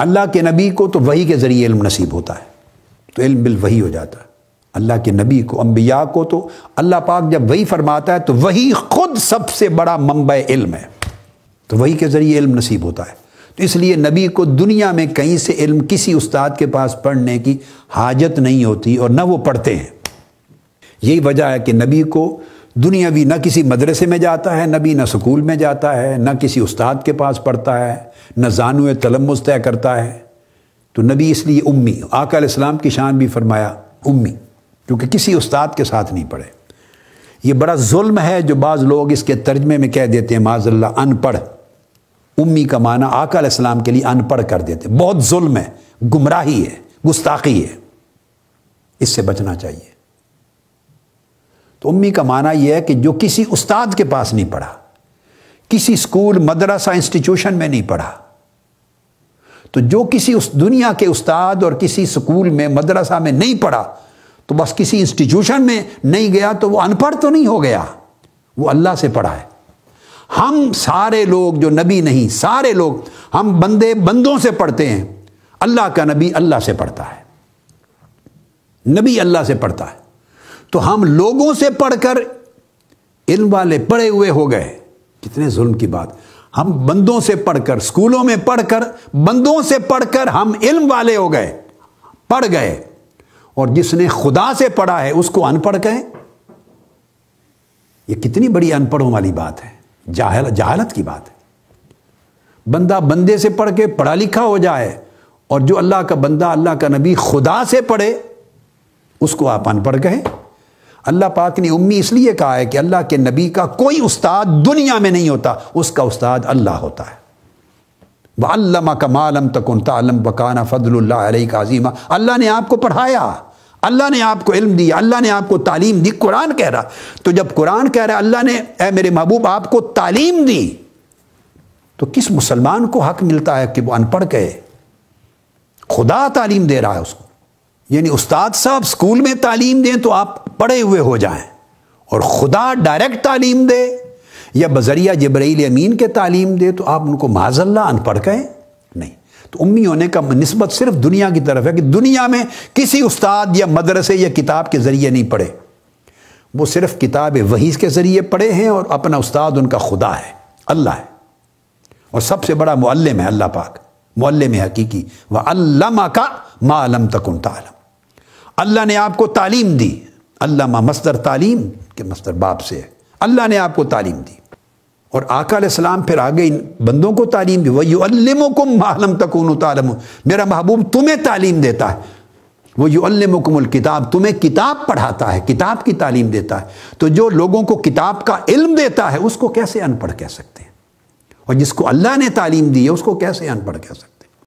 अल्लाह के नबी को तो वही के ज़रिए इल्म नसीब होता है तो इल्म बिल वही हो जाता है अल्लाह के नबी को अम्बिया को तो अल्लाह पाक जब वही फरमाता है तो वही खुद सबसे बड़ा मंब इल्म है तो वही के ज़रिए इल्म नसीब होता है तो इसलिए नबी को दुनिया में कहीं से इल्म किसी उस्ताद के पास पढ़ने की हाजत नहीं होती और न वो पढ़ते हैं यही वजह है कि नबी को दुनियावी ना किसी मदरसे में जाता है नबी ना स्कूल में जाता है ना किसी उस्ताद के पास पढ़ता है न जानु तलम तय करता है तो नबी इसलिए उम्मी आकल इस्लाम की शान भी फरमाया उम्मी क्योंकि किसी उस्ताद के साथ नहीं पढ़े ये बड़ा जुल्म है जो बाज़ लोग इसके तर्जमे में कह देते हैं माजल्ला अनपढ़ उम्मी का माना आकल इस्लाम के लिए अनपढ़ कर देते बहुत जुल्म है गुमराही है गुस्ताखी है इससे बचना चाहिए तो उम्मी का माना यह है कि जो किसी उस्ताद के पास नहीं पढ़ा किसी स्कूल मदरसा इंस्टीट्यूशन में नहीं पढ़ा तो जो किसी उस दुनिया के उस्ताद और किसी स्कूल में मदरसा में नहीं पढ़ा तो बस किसी इंस्टीट्यूशन में नहीं गया तो वो अनपढ़ तो नहीं हो गया वो अल्लाह से पढ़ा है हम सारे लोग जो नबी नहीं सारे लोग हम बंदे बंदों से पढ़ते हैं अल्लाह का नबी अल्लाह से पढ़ता है नबी अल्लाह से पढ़ता है तो हम लोगों से पढ़कर इन वाले पढ़े हुए हो गए कितने जुल्म की बात हम बंदों से पढ़कर स्कूलों में पढ़कर बंदों से पढ़कर हम इल्म वाले हो गए पढ़ गए और जिसने खुदा से पढ़ा है उसको अनपढ़ कहें यह कितनी बड़ी अनपढ़ों वाली बात है जाहल जहालत की बात है बंदा बंदे से पढ़ के पढ़ा लिखा हो जाए और जो अल्लाह का बंदा अल्लाह का नबी खुदा से पढ़े उसको आप अनपढ़ कहें अल्लाह पाक ने उम्मी इसलिए कहा है कि अल्लाह के नबी का कोई उस्ताद दुनिया में नहीं होता उसका उस्ताद अल्लाह होता है वल्लमा कमालम तक तलम बकाना फ़दल का अजीमा अल्लाह ने आपको पढ़ाया अल्लाह ने आपको इल्म दिया अल्लाह ने आपको तालीम दी कुरान कह रहा तो जब कुरान कह रहा अल्लाह ने ए मेरे महबूब आपको तालीम दी तो किस मुसलमान को हक मिलता है कि वो अनपढ़ कहे खुदा तालीम दे रहा है उसको यानी उस्ताद साहब स्कूल में तालीम दें तो आप पड़े हुए हो जाएं और खुदा डायरेक्ट तालीम दे या बजरिया जबरील अमीन के तालीम दे तो आप उनको माजल्ला अनपढ़ कहें नहीं तो उम्मी होने का नस्बत सिर्फ दुनिया की तरफ है कि दुनिया में किसी उस्ताद या मदरसे या किताब के ज़रिए नहीं पढ़े वो सिर्फ किताब वहीस के ज़रिए पढ़े हैं और अपना उस्ताद उनका खुदा है अल्लाह है और सबसे बड़ा मुअल्लम है अल्लाह पाक मुअल्लम हकीकी वह अल्लाह का मालम तक तालम अल्लाह ने आपको तालीम दी अल्लामा मस्तर तालीम के मस्तर बाप से अल्लाह ने आपको तालीम दी और सलाम फिर आगे इन बंदों को तालीम दी वही अलमकुम मालम तकून तालम मेरा महबूब तुम्हें तालीम देता है वो युल्लमकुमुल किताब तुम्हें किताब पढ़ाता है किताब की तालीम देता है तो जो लोगों को किताब का इल्म देता है उसको कैसे अनपढ़ कह सकते हैं और जिसको अल्लाह ने तालीम दी है उसको कैसे अनपढ़ कह सकते हैं